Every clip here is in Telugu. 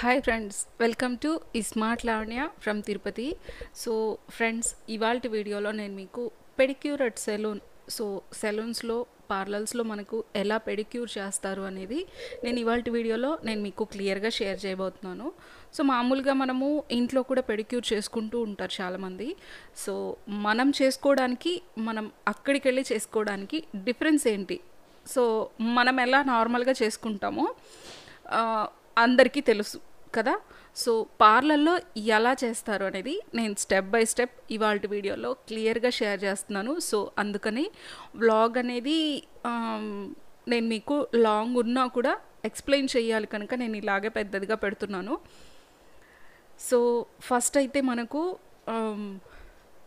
హాయ్ ఫ్రెండ్స్ వెల్కమ్ టు ఈ smart Lavanya from Tirupati so friends ఇవాళ వీడియోలో నేను మీకు పెడిక్యూర్ అట్ సెలూన్ సో సెలూన్స్లో పార్లర్స్లో మనకు ఎలా పెడిక్యూర్ చేస్తారు అనేది నేను ఇవాళ వీడియోలో నేను మీకు క్లియర్గా షేర్ చేయబోతున్నాను సో మామూలుగా మనము ఇంట్లో కూడా పెడిక్యూర్ చేసుకుంటూ ఉంటారు చాలామంది సో మనం చేసుకోవడానికి మనం అక్కడికి వెళ్ళి చేసుకోవడానికి డిఫరెన్స్ ఏంటి సో మనం ఎలా నార్మల్గా చేసుకుంటామో అందరికీ తెలుసు కదా సో పార్లర్లో ఎలా చేస్తారు అనేది నేను స్టెప్ బై స్టెప్ ఇవాళ వీడియోలో క్లియర్గా షేర్ చేస్తున్నాను సో అందుకని వ్లాగ్ అనేది నేను మీకు లాంగ్ ఉన్నా కూడా ఎక్స్ప్లెయిన్ చేయాలి కనుక నేను ఇలాగే పెద్దదిగా పెడుతున్నాను సో ఫస్ట్ అయితే మనకు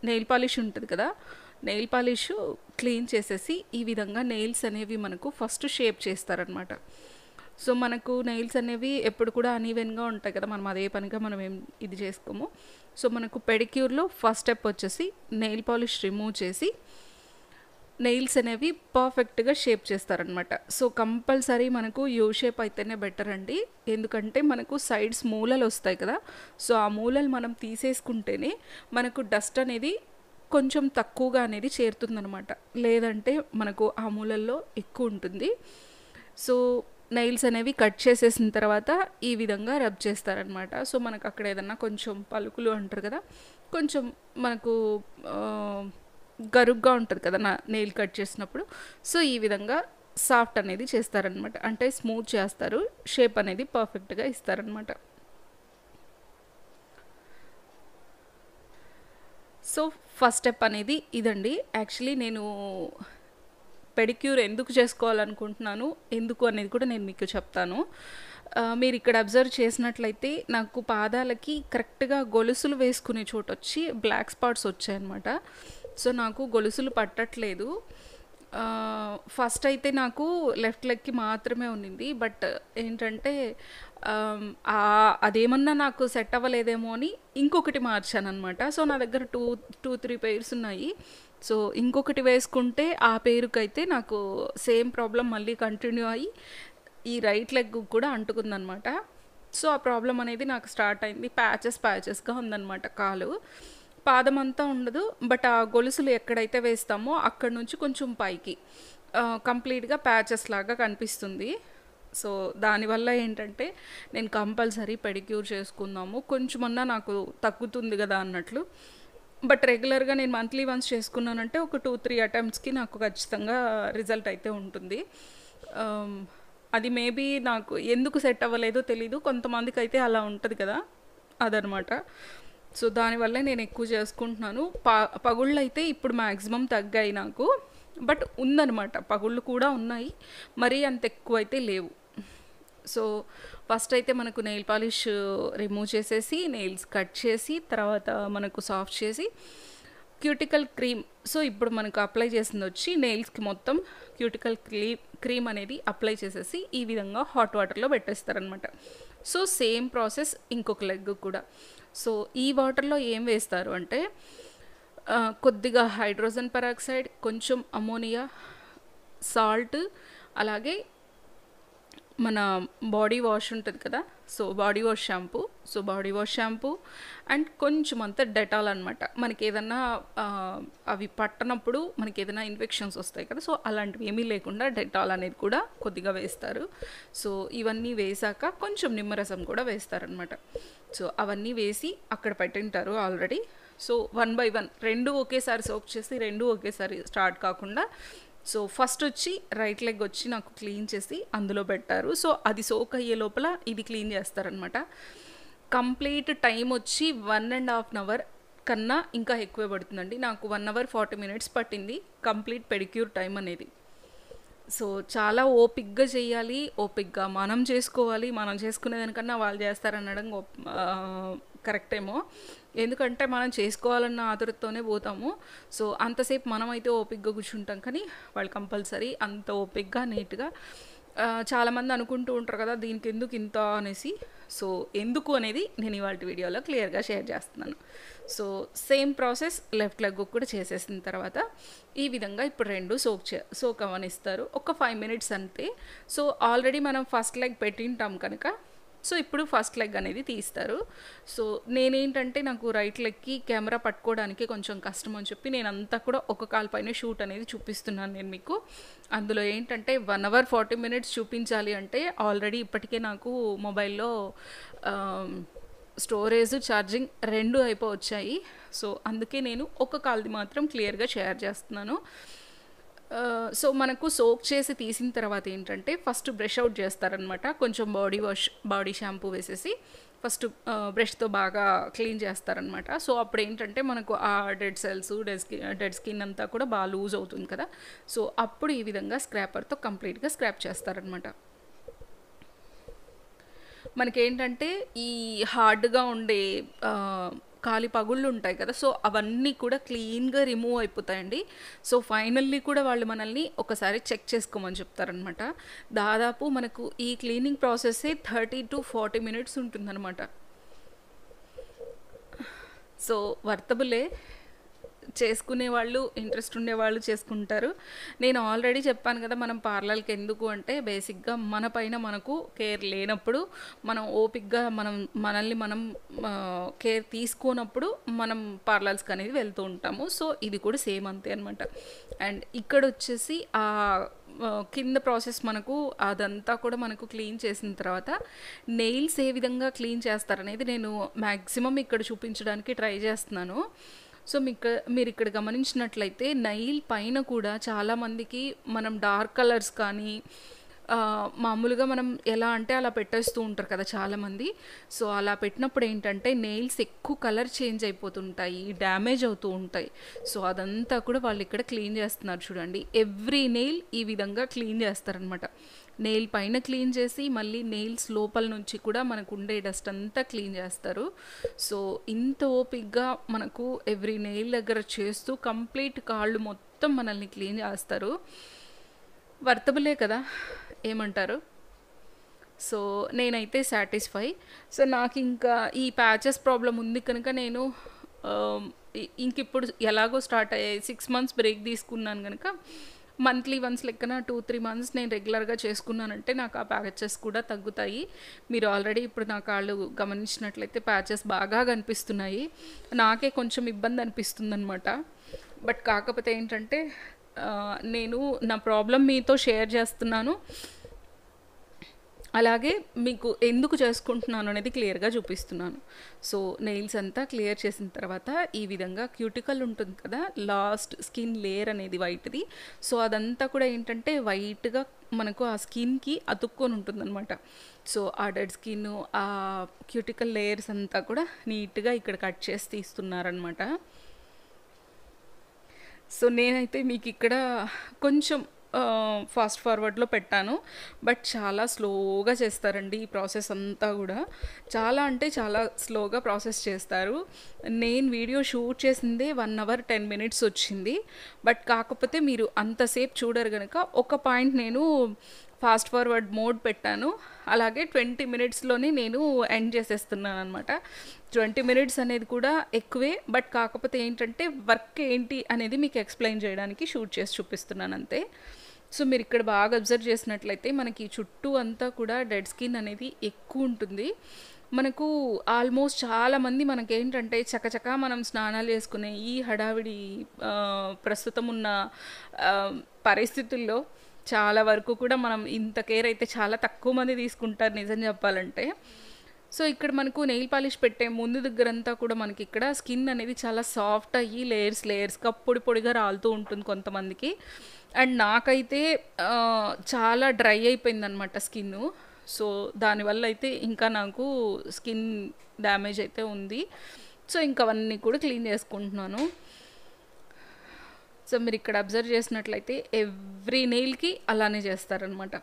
నెయిల్ పాలిష్ ఉంటుంది కదా నెయిల్ పాలిష్ క్లీన్ చేసేసి ఈ విధంగా నెయిల్స్ అనేవి మనకు ఫస్ట్ షేప్ చేస్తారనమాట సో మనకు నెయిల్స్ అనేవి ఎప్పుడు కూడా అనీవెన్గా ఉంటాయి కదా మనం అదే పనిగా మనం ఏం ఇది చేసుకోము సో మనకు పెడిక్యూర్లో ఫస్ట్ స్టెప్ వచ్చేసి నెయిల్ పాలిష్ రిమూవ్ చేసి నెయిల్స్ అనేవి పర్ఫెక్ట్గా షేప్ చేస్తారనమాట సో కంపల్సరీ మనకు యూ షేప్ అయితేనే బెటర్ అండి ఎందుకంటే మనకు సైడ్స్ మూలలు వస్తాయి కదా సో ఆ మూలలు మనం తీసేసుకుంటేనే మనకు డస్ట్ అనేది కొంచెం తక్కువగా అనేది చేరుతుందనమాట లేదంటే మనకు ఆ మూలల్లో ఎక్కువ ఉంటుంది సో నెయిల్స్ అనేవి కట్ చేసేసిన తర్వాత ఈ విధంగా రబ్ చేస్తారనమాట సో మనకు అక్కడ ఏదన్నా కొంచెం పలుకులు అంటారు కదా కొంచెం మనకు గరుగ్గా ఉంటుంది కదా నా నెయిల్ కట్ చేసినప్పుడు సో ఈ విధంగా సాఫ్ట్ అనేది చేస్తారనమాట అంటే స్మూత్ చేస్తారు షేప్ అనేది పర్ఫెక్ట్గా ఇస్తారనమాట సో ఫస్ట్ స్టెప్ అనేది ఇదండి యాక్చువల్లీ నేను పెడిక్యూర్ ఎందుకు చేసుకోవాలనుకుంటున్నాను ఎందుకు అనేది కూడా నేను మీకు చెప్తాను మీరు ఇక్కడ అబ్జర్వ్ చేసినట్లయితే నాకు పాదాలకి కరెక్ట్గా గొలుసులు వేసుకునే చోటు వచ్చి బ్లాక్ స్పాట్స్ వచ్చాయన్నమాట సో నాకు గొలుసులు పట్టట్లేదు ఫస్ట్ అయితే నాకు లెఫ్ట్ లెగ్కి మాత్రమే ఉన్నింది బట్ ఏంటంటే అదేమన్నా నాకు సెట్ అవ్వలేదేమో అని ఇంకొకటి మార్చాను అనమాట సో నా దగ్గర టూ టూ త్రీ పేర్స్ ఉన్నాయి సో ఇంకొకటి వేసుకుంటే ఆ పేరుకైతే నాకు సేమ్ ప్రాబ్లం మళ్ళీ కంటిన్యూ అయ్యి ఈ రైట్ లెగ్ కూడా అంటుకుందనమాట సో ఆ ప్రాబ్లం అనేది నాకు స్టార్ట్ అయింది ప్యాచెస్ ప్యాచెస్గా ఉందన్నమాట కాలు పాదం అంతా ఉండదు బట్ ఆ గొలుసులు ఎక్కడైతే వేస్తామో అక్కడ నుంచి కొంచెం పైకి కంప్లీట్గా ప్యాచెస్ లాగా కనిపిస్తుంది సో దానివల్ల ఏంటంటే నేను కంపల్సరీ పెడిక్యూర్ చేసుకుందాము కొంచెమన్నా నాకు తగ్గుతుంది కదా అన్నట్లు బట్ రెగ్యులర్గా నేను మంత్లీ వన్స్ చేసుకున్నానంటే ఒక టూ త్రీ అటెంప్ట్స్కి నాకు ఖచ్చితంగా రిజల్ట్ అయితే ఉంటుంది అది మేబీ నాకు ఎందుకు సెట్ అవ్వలేదో తెలీదు కొంతమందికి అయితే అలా ఉంటుంది కదా అదనమాట సో దానివల్ల నేను ఎక్కువ చేసుకుంటున్నాను ప పగుళ్ళు అయితే ఇప్పుడు మ్యాక్సిమం తగ్గాయి నాకు బట్ ఉందనమాట పగుళ్ళు కూడా ఉన్నాయి మరీ అంత ఎక్కువ అయితే లేవు సో ఫస్ట్ అయితే మనకు నెయిల్ పాలిష్ రిమూవ్ చేసేసి నెయిల్స్ కట్ చేసి తర్వాత మనకు సాఫ్ట్ చేసి క్యూటికల్ క్రీమ్ సో ఇప్పుడు మనకు అప్లై చేసింది వచ్చి నెయిల్స్కి మొత్తం క్యూటికల్ క్రీ క్రీమ్ అనేది అప్లై చేసేసి ఈ విధంగా హాట్ వాటర్లో పెట్టేస్తారనమాట సో సేమ్ ప్రాసెస్ ఇంకొక లెగ్ కూడా సో ఈ వాటర్లో ఏం వేస్తారు అంటే కొద్దిగా హైడ్రోజన్ పెరాక్సైడ్ కొంచెం అమోనియా సాల్ట్ అలాగే మన బాడీ వాష్ ఉంటుంది కదా so body wash shampoo so body wash shampoo and కొంచెం అంత డెటాల్ అనమాట మనకి ఏదన్నా అవి పట్టనప్పుడు మనకి ఏదైనా ఇన్ఫెక్షన్స్ వస్తాయి కదా సో అలాంటివి ఏమీ లేకుండా డెటాల్ అనేది కూడా కొద్దిగా వేస్తారు సో ఇవన్నీ వేసాక కొంచెం నిమ్మరసం కూడా వేస్తారనమాట సో అవన్నీ వేసి అక్కడ పెట్టింటారు already so one by one రెండు ఒకేసారి సోప్ చేసి రెండు ఒకేసారి స్టార్ట్ కాకుండా సో ఫస్ట్ వచ్చి రైట్ లెగ్ వచ్చి నాకు క్లీన్ చేసి అందులో పెట్టారు సో అది సోక్ అయ్యే లోపల ఇది క్లీన్ చేస్తారనమాట కంప్లీట్ టైం వచ్చి one and half an hour కన్నా ఇంకా ఎక్కువే పడుతుందండి నాకు వన్ అవర్ ఫార్టీ మినిట్స్ పట్టింది కంప్లీట్ పెడిక్యూర్ టైం అనేది సో చాలా ఓపిక్గా చేయాలి ఓపిక్గా మనం చేసుకోవాలి మనం చేసుకునే దానికన్నా వాళ్ళు చేస్తారనడం కరెక్ట్ ఏమో ఎందుకంటే మనం చేసుకోవాలన్న ఆతురతతోనే పోతాము సో అంతసేపు మనమైతే ఓపిక్గా కూర్చుంటాం కానీ వాళ్ళు కంపల్సరీ అంత ఓపిక్గా నీట్గా చాలామంది అనుకుంటూ ఉంటారు కదా దీనికి ఎందుకు ఇంత అనేసి సో ఎందుకు అనేది నేను ఇవాళ వీడియోలో క్లియర్గా షేర్ చేస్తున్నాను so same process left leg కూడా చేసేసిన తర్వాత ఈ విధంగా ఇప్పుడు రెండు సోక్ చే సోక్ అవనిస్తారు ఒక ఫైవ్ మినిట్స్ అంతే సో ఆల్రెడీ మనం ఫస్ట్ లెగ్ పెట్టింటాం కనుక సో ఇప్పుడు ఫస్ట్ లెగ్ అనేది తీస్తారు సో నేనేంటంటే నాకు రైట్ లెగ్కి కెమెరా పట్టుకోవడానికి కొంచెం కష్టం అని చెప్పి నేను అంతా కూడా ఒక కాల్ పైన షూట్ అనేది చూపిస్తున్నాను నేను మీకు అందులో ఏంటంటే వన్ అవర్ ఫార్టీ మినిట్స్ చూపించాలి అంటే ఆల్రెడీ ఇప్పటికే నాకు మొబైల్లో స్టోరేజ్ ఛార్జింగ్ రెండు అయిపోవచ్చాయి సో అందుకే నేను ఒక కాల్ది మాత్రం క్లియర్గా షేర్ చేస్తున్నాను సో మనకు సోక్ చేసి తీసిన తర్వాత ఏంటంటే ఫస్ట్ బ్రష్ అవుట్ చేస్తారనమాట కొంచెం బాడీ వాష్ బాడీ షాంపూ వేసేసి ఫస్ట్ బ్రష్తో బాగా క్లీన్ చేస్తారనమాట సో అప్పుడు ఏంటంటే మనకు ఆ dead cells dead skin dead skin అంతా కూడా బాగా లూజ్ అవుతుంది కదా సో అప్పుడు ఈ విధంగా స్క్రాపర్తో కంప్లీట్గా స్క్రాప్ చేస్తారనమాట మనకేంటంటే ఈ హార్డ్గా ఉండే కాలి పగుళ్ళు ఉంటాయి కదా సో అవన్నీ కూడా క్లీన్గా రిమూవ్ అయిపోతాయండి సో ఫైనల్లీ కూడా వాళ్ళు మనల్ని ఒకసారి చెక్ చేసుకోమని చెప్తారనమాట దాదాపు మనకు ఈ క్లీనింగ్ ప్రాసెస్సే థర్టీ టు ఫార్టీ మినిట్స్ ఉంటుందన్నమాట సో వర్తబులే చేసుకునే వాళ్ళు ఇంట్రెస్ట్ ఉండే వాళ్ళు చేసుకుంటారు నేను ఆల్రెడీ చెప్పాను కదా మనం పార్లర్కి ఎందుకు అంటే బేసిక్గా మన పైన మనకు కేర్ లేనప్పుడు మనం ఓపిక్గా మనం మనల్ని మనం కేర్ తీసుకోనప్పుడు మనం పార్లర్స్కి అనేది వెళ్తూ ఉంటాము సో ఇది కూడా సేమ్ అంతే అనమాట అండ్ ఇక్కడ వచ్చేసి ఆ కింద ప్రాసెస్ మనకు అదంతా కూడా మనకు క్లీన్ చేసిన తర్వాత నెయిల్స్ ఏ విధంగా క్లీన్ చేస్తారనేది నేను మ్యాక్సిమం ఇక్కడ చూపించడానికి ట్రై చేస్తున్నాను సో మీకు మీరు ఇక్కడ గమనించినట్లయితే నైల్ పైన కూడా చాలామందికి మనం డార్క్ కలర్స్ కానీ మామూలుగా మనం ఎలా అంటే అలా పెట్టేస్తూ ఉంటారు కదా చాలామంది సో అలా పెట్టినప్పుడు ఏంటంటే నెయిల్స్ ఎక్కువ కలర్ చేంజ్ అయిపోతుంటాయి డ్యామేజ్ అవుతూ ఉంటాయి సో అదంతా కూడా వాళ్ళు ఇక్కడ క్లీన్ చేస్తున్నారు చూడండి ఎవ్రీ నెయిల్ ఈ విధంగా క్లీన్ చేస్తారనమాట నెయిల్ పైన క్లీన్ చేసి మళ్ళీ నెయిల్స్ లోపల నుంచి కూడా మనకు ఉండే డస్ట్ అంతా క్లీన్ చేస్తారు సో ఇంత ఓపిక్గా మనకు ఎవ్రీ నెయిల్ దగ్గర చేస్తూ కంప్లీట్ కాళ్ళు మొత్తం మనల్ని క్లీన్ చేస్తారు వర్తబులే కదా ఏమంటారు సో నేనైతే సాటిస్ఫై సో నాకు ఇంకా ఈ ప్యాచెస్ ప్రాబ్లం ఉంది కనుక నేను ఇంకిప్పుడు ఎలాగో స్టార్ట్ అయ్యాయి సిక్స్ మంత్స్ బ్రేక్ తీసుకున్నాను కనుక మంత్లీ వన్స్ లెక్కన టూ త్రీ మంత్స్ నేను రెగ్యులర్గా చేసుకున్నానంటే నాకు ఆ ప్యాచెస్ కూడా తగ్గుతాయి మీరు ఆల్రెడీ ఇప్పుడు నా కాళ్ళు గమనించినట్లయితే ప్యాచెస్ బాగా కనిపిస్తున్నాయి నాకే కొంచెం ఇబ్బంది అనిపిస్తుంది అనమాట బట్ కాకపోతే ఏంటంటే నేను నా ప్రాబ్లం మీతో షేర్ చేస్తున్నాను అలాగే మీకు ఎందుకు చేసుకుంటున్నాను అనేది క్లియర్గా చూపిస్తున్నాను సో నెయిల్స్ అంతా క్లియర్ చేసిన తర్వాత ఈ విధంగా క్యూటికల్ ఉంటుంది కదా లాస్ట్ స్కిన్ లేయర్ అనేది వైట్ది సో అదంతా కూడా ఏంటంటే వైట్గా మనకు ఆ స్కిన్కి అతుక్కొని ఉంటుందన్నమాట సో ఆ డెడ్ స్కిన్ ఆ క్యూటికల్ లేయర్స్ అంతా కూడా నీట్గా ఇక్కడ కట్ చేసి తీస్తున్నారనమాట సో నేనైతే మీకు ఇక్కడ కొంచెం ఫాస్ట్ ఫార్వర్డ్లో పెట్టాను బట్ చాలా స్లోగా చేస్తారండి ఈ ప్రాసెస్ అంతా కూడా చాలా అంటే చాలా స్లోగా ప్రాసెస్ చేస్తారు నేను వీడియో షూట్ చేసిందే వన్ అవర్ టెన్ మినిట్స్ వచ్చింది బట్ కాకపోతే మీరు అంతసేపు చూడరు కనుక ఒక పాయింట్ నేను ఫాస్ట్ ఫార్వర్డ్ మోడ్ పెట్టాను అలాగే ట్వంటీ మినిట్స్లోనే నేను ఎండ్ చేసేస్తున్నాను అనమాట ట్వంటీ మినిట్స్ అనేది కూడా ఎక్కువే బట్ కాకపోతే ఏంటంటే వర్క్ ఏంటి అనేది మీకు ఎక్స్ప్లెయిన్ చేయడానికి షూట్ చేసి చూపిస్తున్నాను అంతే సో మీరు ఇక్కడ బాగా అబ్జర్వ్ చేసినట్లయితే మనకి చుట్టూ అంతా కూడా డెడ్ స్కిన్ అనేది ఎక్కువ ఉంటుంది మనకు ఆల్మోస్ట్ చాలామంది మనకేంటంటే చకచక మనం స్నానాలు చేసుకునే ఈ హడావిడి ప్రస్తుతం ఉన్న పరిస్థితుల్లో చాలా వరకు కూడా మనం ఇంత కేర్ అయితే చాలా తక్కువ మంది తీసుకుంటారు నిజం చెప్పాలంటే సో ఇక్కడ మనకు నెయిల్ పాలిష్ పెట్టే ముందు దగ్గర అంతా కూడా మనకి ఇక్కడ స్కిన్ అనేది చాలా సాఫ్ట్ అయ్యి లేయర్స్ లేయర్స్గా పొడి పొడిగా రాలుతూ ఉంటుంది కొంతమందికి అండ్ నాకైతే చాలా డ్రై అయిపోయింది అనమాట స్కిన్ సో దానివల్ల అయితే ఇంకా నాకు స్కిన్ డ్యామేజ్ అయితే ఉంది సో ఇంకా అవన్నీ కూడా క్లీన్ చేసుకుంటున్నాను సో మీరు ఇక్కడ అబ్జర్వ్ చేసినట్లయితే ఎవ్రీ నెయిల్కి అలానే చేస్తారనమాట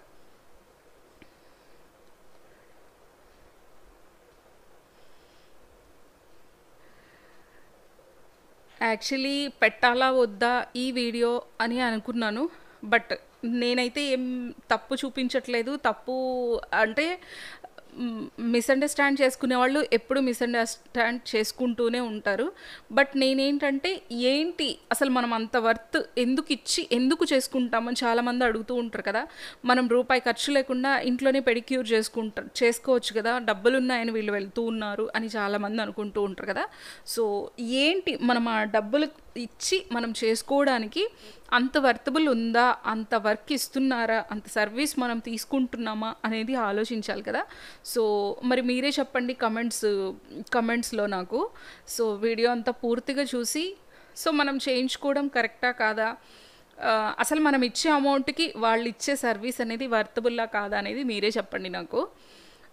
యాక్చువల్లీ పెట్టాలా వద్దా ఈ వీడియో అని అనుకున్నాను బట్ నేనైతే ఏం తప్పు చూపించట్లేదు తప్పు అంటే మిస్అండర్స్టాండ్ చేసుకునే వాళ్ళు ఎప్పుడు మిస్అండర్స్టాండ్ చేసుకుంటూనే ఉంటారు బట్ నేనేంటంటే ఏంటి అసలు మనం అంత వర్త్ ఎందుకు ఇచ్చి ఎందుకు చేసుకుంటామని చాలామంది అడుగుతూ ఉంటారు కదా మనం రూపాయి ఖర్చు లేకుండా ఇంట్లోనే పెడిక్యూర్ చేసుకుంటారు చేసుకోవచ్చు కదా డబ్బులు ఉన్నాయని వీళ్ళు వెళ్తూ ఉన్నారు అని చాలామంది అనుకుంటూ ఉంటారు కదా సో ఏంటి మనం ఆ డబ్బులు ఇచ్చి మనం చేసుకోవడానికి అంత వర్తబుల్ ఉందా అంత వర్క్ ఇస్తున్నారా అంత సర్వీస్ మనం తీసుకుంటున్నామా అనేది ఆలోచించాలి కదా సో మరి మీరే చెప్పండి కమెంట్స్ కమెంట్స్లో నాకు సో వీడియో అంతా పూర్తిగా చూసి సో మనం చేయించుకోవడం కరెక్టా కాదా అసలు మనం ఇచ్చే అమౌంట్కి వాళ్ళు ఇచ్చే సర్వీస్ అనేది వర్తబుల్లా కాదా అనేది మీరే చెప్పండి నాకు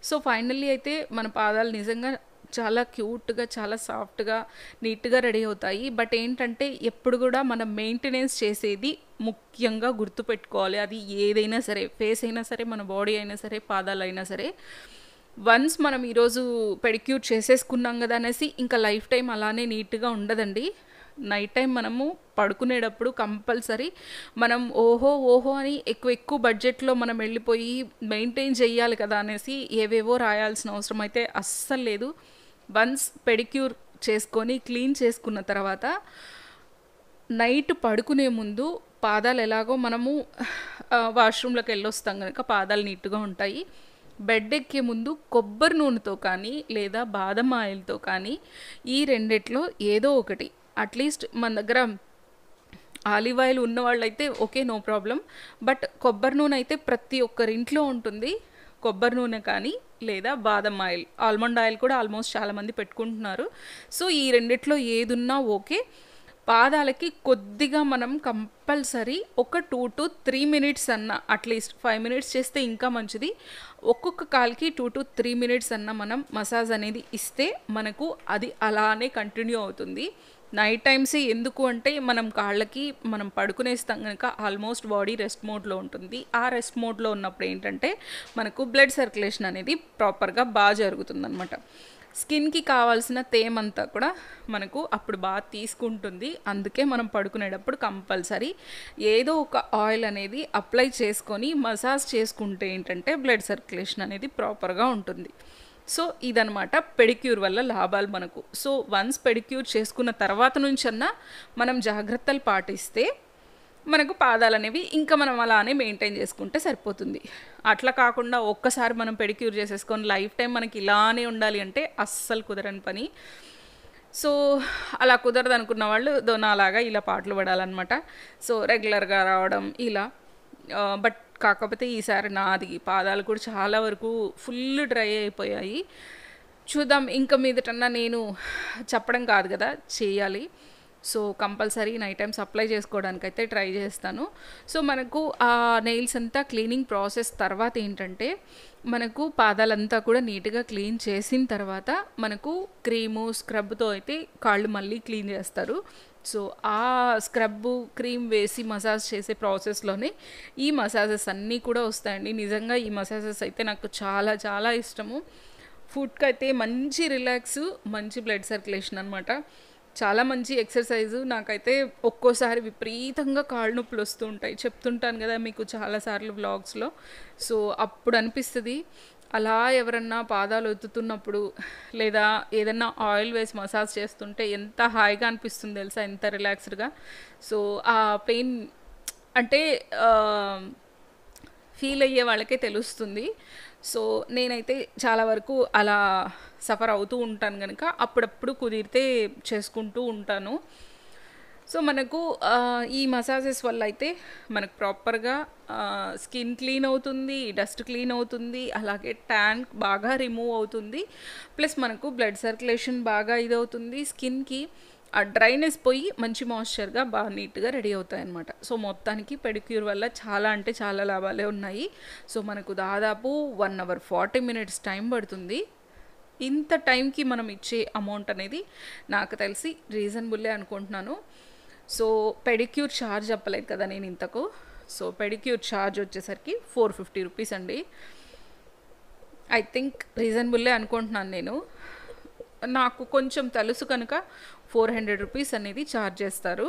సో ఫైనల్లీ అయితే మన పాదాలు నిజంగా చాలా క్యూట్గా చాలా సాఫ్ట్గా నీట్గా రెడీ అవుతాయి బట్ ఏంటంటే ఎప్పుడు కూడా మనం మెయింటెనెన్స్ చేసేది ముఖ్యంగా గుర్తుపెట్టుకోవాలి అది ఏదైనా సరే ఫేస్ అయినా సరే మన బాడీ అయినా సరే పాదాలైనా సరే వన్స్ మనం ఈరోజు పెడిక్యూర్ చేసేసుకున్నాం కదా అనేసి ఇంకా లైఫ్ టైం అలానే నీట్గా ఉండదండి నైట్ టైం మనము పడుకునేటప్పుడు కంపల్సరీ మనం ఓహో ఓహో అని ఎక్కువ ఎక్కువ బడ్జెట్లో మనం వెళ్ళిపోయి మెయింటైన్ చేయాలి కదా అనేసి ఏవేవో రాయాల్సిన అవసరం అయితే అస్సలు లేదు వన్స్ పెడిక్యూర్ చేసుకొని క్లీన్ చేసుకున్న తర్వాత నైట్ పడుకునే ముందు పాదాలు ఎలాగో మనము వాష్రూమ్లోకి వెళ్ళొస్తాం కనుక పాదాలు నీట్గా ఉంటాయి బెడ్ ఎక్కే ముందు కొబ్బరి నూనెతో కానీ లేదా బాదం ఆయిల్తో కానీ ఈ రెండిట్లో ఏదో ఒకటి అట్లీస్ట్ మన దగ్గర ఆలివ్ ఆయిల్ ఉన్న వాళ్ళైతే ఓకే నో ప్రాబ్లం బట్ కొబ్బరి నూనె అయితే ప్రతి ఒక్కరింట్లో ఉంటుంది కొబ్బరి నూనె కానీ లేదా బాదం ఆయిల్ ఆల్మండ్ ఆయిల్ కూడా ఆల్మోస్ట్ చాలామంది పెట్టుకుంటున్నారు సో ఈ రెండిట్లో ఏదున్నా ఓకే పాదాలకి కొద్దిగా మనం కంపల్సరీ ఒక టూ టు త్రీ మినిట్స్ అన్న అట్లీస్ట్ ఫైవ్ మినిట్స్ చేస్తే ఇంకా మంచిది ఒక్కొక్క కాల్కి టూ టు త్రీ మినిట్స్ అన్న మనం మసాజ్ అనేది ఇస్తే మనకు అది అలానే కంటిన్యూ అవుతుంది నైట్ టైమ్స్ ఎందుకు అంటే మనం కాళ్ళకి మనం పడుకునేస్తాం కనుక ఆల్మోస్ట్ బాడీ రెస్ట్ మోడ్లో ఉంటుంది ఆ రెస్ట్ మోడ్లో ఉన్నప్పుడు ఏంటంటే మనకు బ్లడ్ సర్క్యులేషన్ అనేది ప్రాపర్గా బాగా జరుగుతుందనమాట స్కిన్కి కావాల్సిన తేమంతా కూడా మనకు అప్పుడు బాగా తీసుకుంటుంది అందుకే మనం పడుకునేటప్పుడు కంపల్సరీ ఏదో ఒక ఆయిల్ అనేది అప్లై చేసుకొని మసాజ్ చేసుకుంటే ఏంటంటే బ్లడ్ సర్క్యులేషన్ అనేది ప్రాపర్గా ఉంటుంది సో ఇదనమాట పెడిక్యూర్ వల్ల లాభాలు మనకు సో వన్స్ పెడిక్యూర్ చేసుకున్న తర్వాత నుంచన్నా మనం జాగ్రత్తలు పాటిస్తే మనకు పాదాలు అనేవి ఇంకా మనం అలానే మెయింటైన్ చేసుకుంటే సరిపోతుంది అట్లా కాకుండా ఒక్కసారి మనం పెడిక్యూర్ చేసేసుకొని లైఫ్ టైం మనకి ఇలానే ఉండాలి అంటే అస్సలు కుదరని పని సో అలా కుదరదు అనుకున్న వాళ్ళు దొనాలాగా ఇలా పాటలు పడాలన్నమాట సో రెగ్యులర్గా రావడం ఇలా బట్ కాకపోతే ఈసారి నాది పాదాలు కూడా చాలా వరకు ఫుల్ డ్రై అయిపోయాయి చూద్దాం ఇంకా మీదటన్నా నేను చెప్పడం కాదు కదా చేయాలి so compulsory night time supply చేసుకోవడానికి అయితే ట్రై చేస్తాను సో మనకు ఆ నెయిల్స్ అంతా క్లీనింగ్ ప్రాసెస్ తర్వాత ఏంటంటే మనకు పాదాలంతా కూడా నీట్గా క్లీన్ చేసిన తర్వాత మనకు క్రీము స్క్రబ్తో అయితే కాళ్ళు మళ్ళీ క్లీన్ చేస్తారు సో ఆ స్క్రబ్ క్రీమ్ వేసి మసాజ్ చేసే ప్రాసెస్లోనే ఈ మసాజెస్ అన్నీ కూడా వస్తాయండి నిజంగా ఈ మసాజెస్ అయితే నాకు చాలా చాలా ఇష్టము ఫుడ్కి అయితే మంచి రిలాక్స్ మంచి బ్లడ్ సర్క్యులేషన్ అనమాట చాలా మంచి ఎక్సర్సైజ్ నాకైతే ఒక్కోసారి విపరీతంగా కాళ్ళు నొప్పులు వస్తూ ఉంటాయి చెప్తుంటాను కదా మీకు చాలాసార్లు వ్లాగ్స్లో సో అప్పుడు అనిపిస్తుంది అలా ఎవరన్నా పాదాలు ఎత్తుతున్నప్పుడు లేదా ఏదన్నా ఆయిల్ వేసి మసాజ్ చేస్తుంటే ఎంత హాయిగా అనిపిస్తుంది తెలుసా ఎంత రిలాక్స్డ్గా సో ఆ పెయిన్ అంటే ఫీల్ అయ్యే వాళ్ళకే తెలుస్తుంది సో నేనైతే చాలా వరకు అలా సఫర్ అవుతూ ఉంటాను కనుక అప్పుడప్పుడు కుదిరితే చేసుకుంటూ ఉంటాను సో మనకు ఈ మసాజెస్ వల్ల అయితే మనకు ప్రాపర్గా స్కిన్ క్లీన్ అవుతుంది డస్ట్ క్లీన్ అవుతుంది అలాగే ట్యాన్ బాగా రిమూవ్ అవుతుంది ప్లస్ మనకు బ్లడ్ సర్క్యులేషన్ బాగా ఇదవుతుంది స్కిన్కి ఆ డ్రైనెస్ పోయి మంచి మాయిశ్చర్గా బాగా నీట్గా రెడీ అవుతాయి అనమాట సో మొత్తానికి పెడిక్యూర్ వల్ల చాలా అంటే చాలా లాభాలే ఉన్నాయి సో మనకు దాదాపు one hour forty minutes time పడుతుంది ఇంత టైంకి మనం ఇచ్చే అమౌంట్ అనేది నాకు తెలిసి రీజనబుల్లే అనుకుంటున్నాను సో పెడిక్యూర్ ఛార్జ్ చెప్పలేదు కదా నేను ఇంతకు సో పెడిక్యూర్ ఛార్జ్ వచ్చేసరికి ఫోర్ ఫిఫ్టీ రూపీస్ అండి ఐ థింక్ రీజనబుల్లే అనుకుంటున్నాను నేను నాకు కొంచెం తెలుసు కనుక ఫోర్ హండ్రెడ్ రూపీస్ అనేది ఛార్జ్ చేస్తారు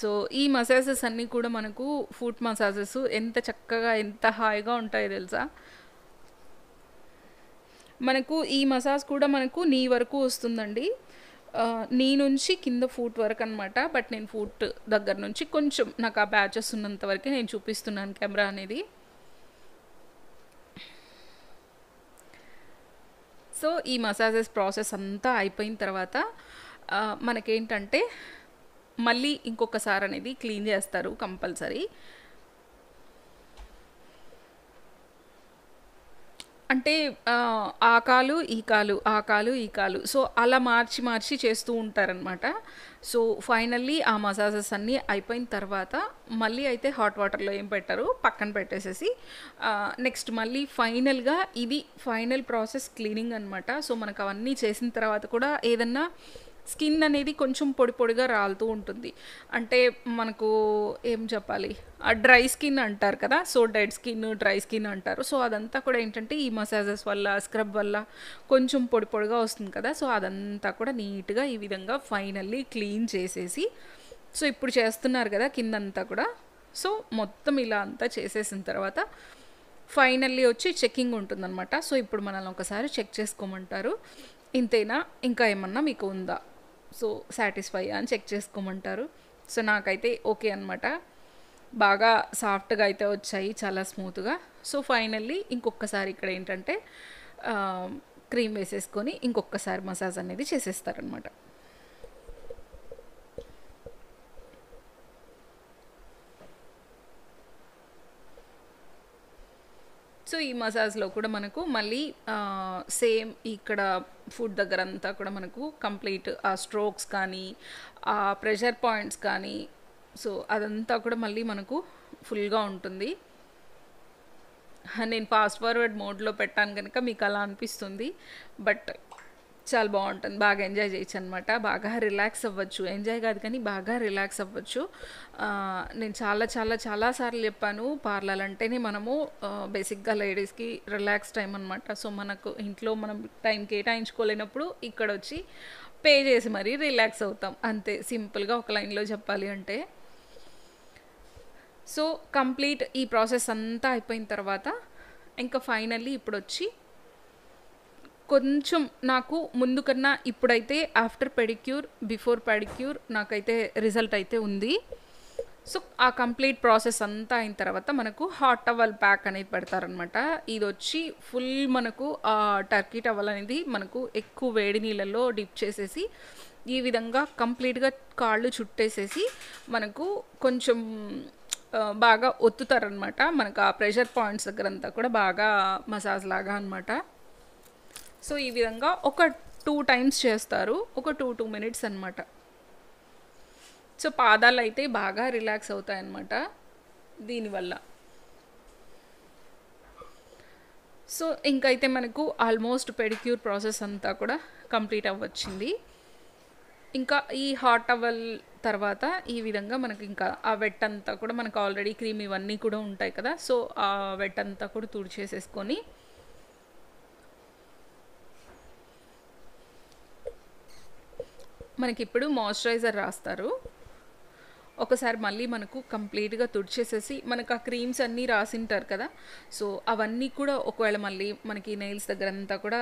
సో ఈ మసాజెస్ అన్నీ కూడా మనకు ఫుట్ మసాజెస్ ఎంత చక్కగా ఎంత హాయిగా ఉంటాయో తెలుసా మనకు ఈ మసాజ్ కూడా మనకు నీ వరకు వస్తుందండి నీ నుంచి కింద ఫూట్ వరకు అనమాట బట్ నేను ఫూట్ దగ్గర నుంచి కొంచెం నాకు ఆ బ్యాచెస్ ఉన్నంత వరకే నేను చూపిస్తున్నాను కెమెరా అనేది సో ఈ మసాజెస్ ప్రాసెస్ అంతా అయిపోయిన తర్వాత మనకేంటంటే మళ్ళీ ఇంకొకసారి అనేది క్లీన్ చేస్తారు కంపల్సరీ అంటే ఆ కాలు ఈ కాలు ఆ కాలు ఈ కాలు సో అలా మార్చి మార్చి చేస్తూ ఉంటారనమాట సో ఫైనల్లీ ఆ మసాజెస్ అన్నీ అయిపోయిన తర్వాత మళ్ళీ అయితే హాట్ వాటర్లో ఏం పెట్టారు పక్కన పెట్టేసేసి నెక్స్ట్ మళ్ళీ ఫైనల్గా ఇది ఫైనల్ ప్రాసెస్ క్లీనింగ్ అనమాట సో మనకు అవన్నీ చేసిన తర్వాత కూడా ఏదన్నా స్కిన్ అనేది కొంచెం పొడి పొడిగా రాలుతూ ఉంటుంది అంటే మనకు ఏం చెప్పాలి ఆ డ్రై స్కిన్ అంటారు కదా so dead skin dry skin అంటారు సో అదంతా కూడా ఏంటంటే ఈ మసాజెస్ వల్ల స్క్రబ్ వల్ల కొంచెం పొడి పొడిగా వస్తుంది కదా సో అదంతా కూడా నీట్గా ఈ విధంగా ఫైనల్లీ క్లీన్ చేసేసి సో ఇప్పుడు చేస్తున్నారు కదా కిందంతా కూడా సో మొత్తం ఇలా అంతా చేసేసిన తర్వాత ఫైనల్లీ వచ్చి చెక్కింగ్ ఉంటుందన్నమాట సో ఇప్పుడు మనల్ని ఒకసారి చెక్ చేసుకోమంటారు ఇంతేనా ఇంకా ఏమన్నా మీకు ఉందా సో సాటిస్ఫై అని చెక్ చేసుకోమంటారు సో నాకైతే ఓకే అనమాట బాగా సాఫ్ట్గా అయితే వచ్చాయి చాలా స్మూత్గా సో ఫైనల్లీ ఇంకొకసారి ఇక్కడ ఏంటంటే క్రీమ్ వేసేసుకొని ఇంకొకసారి మసాజ్ అనేది చేసేస్తారనమాట సో ఈ మసాజ్లో కూడా మనకు మళ్ళీ సేమ్ ఇక్కడ ఫుడ్ దగ్గర అంతా కూడా మనకు కంప్లీట్ ఆ స్ట్రోక్స్ కానీ ఆ ప్రెషర్ పాయింట్స్ కానీ సో అదంతా కూడా మళ్ళీ మనకు ఫుల్గా ఉంటుంది నేను ఫాస్ట్ ఫార్వర్డ్ మోడ్లో పెట్టాను కనుక మీకు అలా అనిపిస్తుంది బట్ చాలా బాగుంటుంది బాగా ఎంజాయ్ చేయొచ్చు అనమాట బాగా రిలాక్స్ అవ్వచ్చు ఎంజాయ్ కాదు కానీ బాగా రిలాక్స్ అవ్వచ్చు నేను చాలా చాలా చాలాసార్లు చెప్పాను పార్లర్ అంటేనే మనము బేసిక్గా లేడీస్కి రిలాక్స్ టైం అనమాట సో మనకు ఇంట్లో మనం టైం కేటాయించుకోలేనప్పుడు ఇక్కడ వచ్చి పే చేసి మరీ రిలాక్స్ అవుతాం అంతే సింపుల్గా ఒక లైన్లో చెప్పాలి అంటే సో కంప్లీట్ ఈ ప్రాసెస్ అంతా అయిపోయిన తర్వాత ఇంకా ఫైనల్లీ ఇప్పుడు వచ్చి కొంచెం నాకు ముందు కన్నా ఇప్పుడైతే ఆఫ్టర్ పెడిక్యూర్ బిఫోర్ పెడిక్యూర్ నాకైతే రిజల్ట్ అయితే ఉంది సో ఆ కంప్లీట్ ప్రాసెస్ అంతా అయిన తర్వాత మనకు హాట్ టవల్ ప్యాక్ అనేది పెడతారనమాట ఇది వచ్చి ఫుల్ మనకు ఆ టర్కీ టవల్ అనేది మనకు ఎక్కువ వేడి నీళ్ళల్లో డిప్ చేసేసి ఈ విధంగా కంప్లీట్గా కాళ్ళు చుట్టేసేసి మనకు కొంచెం బాగా ఒత్తుతారనమాట మనకు ఆ ప్రెషర్ పాయింట్స్ దగ్గర అంతా కూడా బాగా మసాజ్ లాగా అనమాట సో ఈ విధంగా ఒక టూ టైమ్స్ చేస్తారు ఒక టూ టూ మినిట్స్ అనమాట సో పాదాలు అయితే బాగా రిలాక్స్ అవుతాయన్నమాట దీనివల్ల సో ఇంకైతే మనకు ఆల్మోస్ట్ పెడిక్యూర్ ప్రాసెస్ అంతా కూడా కంప్లీట్ అవ్వచ్చింది ఇంకా ఈ హాట్ టవల్ తర్వాత ఈ విధంగా మనకి ఇంకా ఆ వెట్ అంతా కూడా మనకు ఆల్రెడీ క్రీమ్ ఇవన్నీ కూడా ఉంటాయి కదా సో ఆ వెట్ అంతా కూడా తుడిచేసేసుకొని మనకి ఇప్పుడు మాయిశ్చరైజర్ రాస్తారు ఒకసారి మళ్ళీ మనకు కంప్లీట్గా తుడిచేసేసి మనకు ఆ క్రీమ్స్ అన్నీ రాసింటారు కదా సో అవన్నీ కూడా ఒకవేళ మళ్ళీ మనకి నెయిల్స్ దగ్గర అంతా కూడా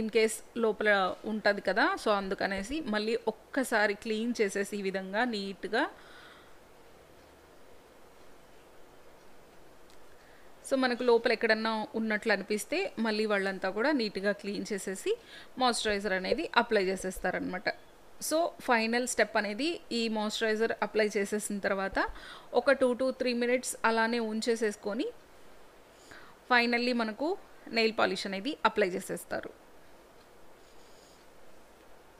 ఇన్ కేస్ లోపల ఉంటుంది కదా సో అందుకనేసి మళ్ళీ ఒక్కసారి క్లీన్ చేసేసి ఈ విధంగా నీట్గా సో మనకు లోపల ఎక్కడన్నా ఉన్నట్లు అనిపిస్తే మళ్ళీ వాళ్ళంతా కూడా నీట్గా క్లీన్ చేసేసి మాయిశ్చరైజర్ అనేది అప్లై చేసేస్తారనమాట సో ఫైనల్ స్టెప్ అనేది ఈ మాయిశ్చరైజర్ అప్లై చేసేసిన తర్వాత ఒక టూ టు త్రీ మినిట్స్ అలానే ఉంచేసేసుకొని ఫైనల్లీ మనకు నెయిల్ పాలిష్ అనేది అప్లై చేసేస్తారు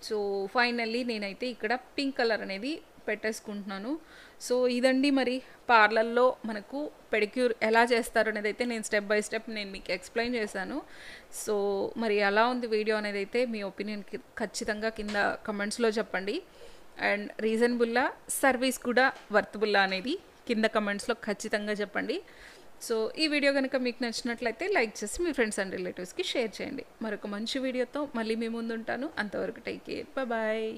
సో ఫైనల్లీ నేనైతే ఇక్కడ పింక్ కలర్ అనేది పెట్టేసుకుంటున్నాను సో ఇదండి మరి పార్లర్లో మనకు పెడిక్యూర్ ఎలా చేస్తారు అనేది అయితే నేను స్టెప్ బై స్టెప్ నేను మీకు ఎక్స్ప్లెయిన్ చేశాను సో మరి ఎలా ఉంది వీడియో అనేది అయితే మీ ఒపీనియన్ ఖచ్చితంగా కింద కమెంట్స్లో చెప్పండి అండ్ రీజనబుల్లా సర్వీస్ కూడా వర్త్బుల్లా అనేది కింద కమెంట్స్లో ఖచ్చితంగా చెప్పండి సో ఈ వీడియో కనుక మీకు నచ్చినట్లయితే లైక్ చేసి మీ ఫ్రెండ్స్ అండ్ రిలేటివ్స్కి షేర్ చేయండి మరొక మంచి వీడియోతో మళ్ళీ మీ ఉంటాను అంతవరకు టేక్ కేర్ బాయ్